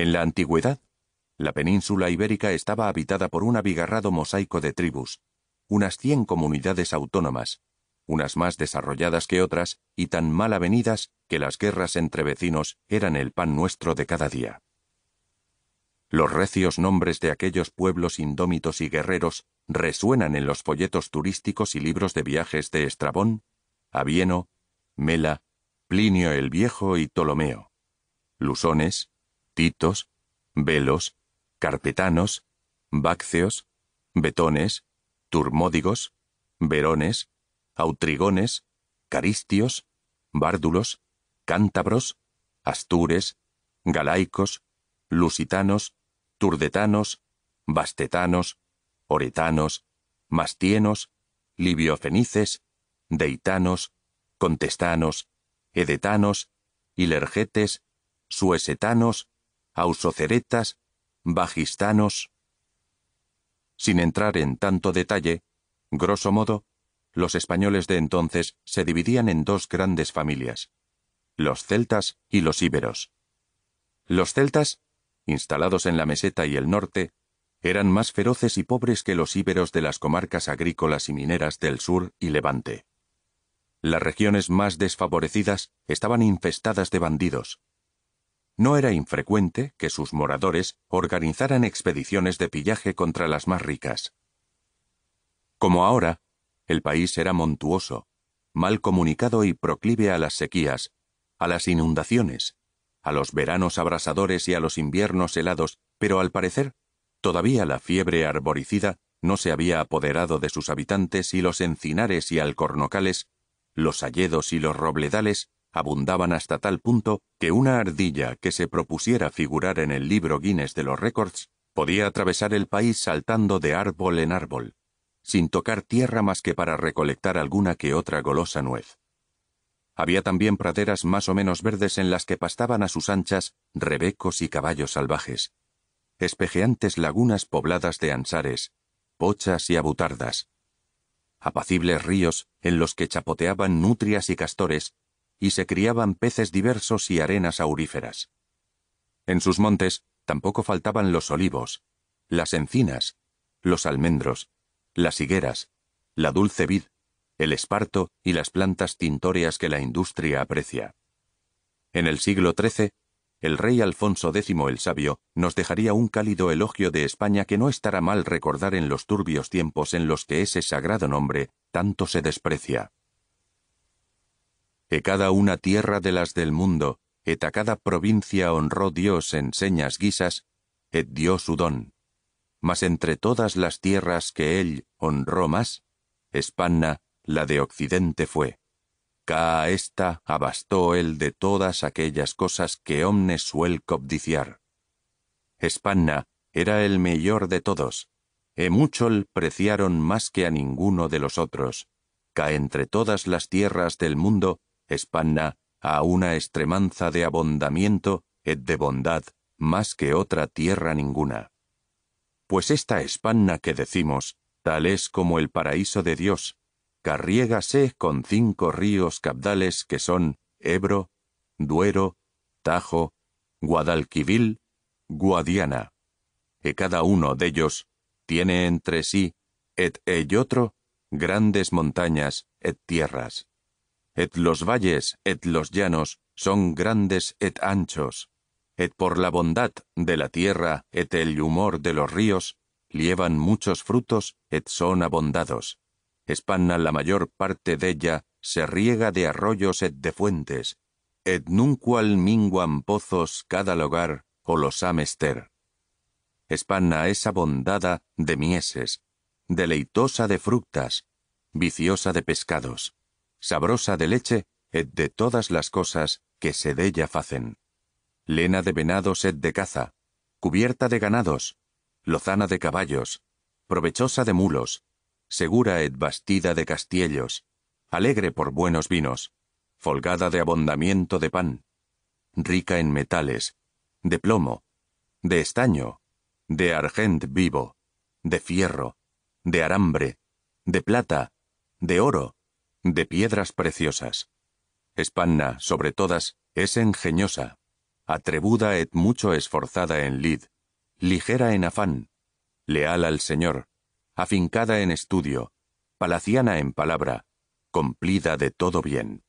En la antigüedad, la península ibérica estaba habitada por un abigarrado mosaico de tribus, unas cien comunidades autónomas, unas más desarrolladas que otras y tan mal avenidas que las guerras entre vecinos eran el pan nuestro de cada día. Los recios nombres de aquellos pueblos indómitos y guerreros resuenan en los folletos turísticos y libros de viajes de Estrabón, Avieno, Mela, Plinio el Viejo y Ptolomeo. Lusones, titos, velos, carpetanos, bácceos, betones, turmódigos, verones, autrigones, caristios, bárdulos, cántabros, astures, galaicos, lusitanos, turdetanos, bastetanos, oretanos, mastienos, libiofenices, deitanos, contestanos, edetanos, ilergetes, suesetanos, ausoceretas, bajistanos. Sin entrar en tanto detalle, grosso modo, los españoles de entonces se dividían en dos grandes familias, los celtas y los íberos. Los celtas, instalados en la meseta y el norte, eran más feroces y pobres que los íberos de las comarcas agrícolas y mineras del sur y levante. Las regiones más desfavorecidas estaban infestadas de bandidos, no era infrecuente que sus moradores organizaran expediciones de pillaje contra las más ricas. Como ahora, el país era montuoso, mal comunicado y proclive a las sequías, a las inundaciones, a los veranos abrasadores y a los inviernos helados, pero al parecer, todavía la fiebre arboricida no se había apoderado de sus habitantes y los encinares y alcornocales, los ayedos y los robledales abundaban hasta tal punto que una ardilla que se propusiera figurar en el libro Guinness de los récords podía atravesar el país saltando de árbol en árbol, sin tocar tierra más que para recolectar alguna que otra golosa nuez. Había también praderas más o menos verdes en las que pastaban a sus anchas rebecos y caballos salvajes, espejeantes lagunas pobladas de ansares, pochas y abutardas, apacibles ríos en los que chapoteaban nutrias y castores y se criaban peces diversos y arenas auríferas. En sus montes tampoco faltaban los olivos, las encinas, los almendros, las higueras, la dulce vid, el esparto y las plantas tintóreas que la industria aprecia. En el siglo XIII, el rey Alfonso X el Sabio nos dejaría un cálido elogio de España que no estará mal recordar en los turbios tiempos en los que ese sagrado nombre tanto se desprecia. E cada una tierra de las del mundo, et a cada provincia honró Dios en señas guisas, et dio su don. Mas entre todas las tierras que él honró más, Espanna, la de Occidente fue. Ca esta abastó él de todas aquellas cosas que omnes suel cobdiciar. Espanna era el mayor de todos, e el preciaron más que a ninguno de los otros, ca entre todas las tierras del mundo Espanna, a una extremanza de abondamiento, et de bondad, más que otra tierra ninguna. Pues esta Espanna que decimos, tal es como el paraíso de Dios, carriégase con cinco ríos cabdales que son Ebro, Duero, Tajo, Guadalquivir, Guadiana. Y cada uno de ellos tiene entre sí, et el otro, grandes montañas, et tierras. Et los valles, et los llanos, son grandes et anchos. Et por la bondad de la tierra, et el humor de los ríos, llevan muchos frutos, et son abondados. Espana, la mayor parte de ella se riega de arroyos et de fuentes, et nuncual minguan pozos cada lugar, o los amester. Espana es abondada de mieses, deleitosa de frutas, viciosa de pescados sabrosa de leche, et de todas las cosas que se de ella facen. Lena de venados et de caza, cubierta de ganados, lozana de caballos, provechosa de mulos, segura et bastida de castillos, alegre por buenos vinos, folgada de abondamiento de pan, rica en metales, de plomo, de estaño, de argent vivo, de fierro, de arambre, de plata, de oro, de piedras preciosas. Espanna, sobre todas, es ingeniosa, atrevuda et mucho esforzada en lid, ligera en afán, leal al Señor, afincada en estudio, palaciana en palabra, cumplida de todo bien.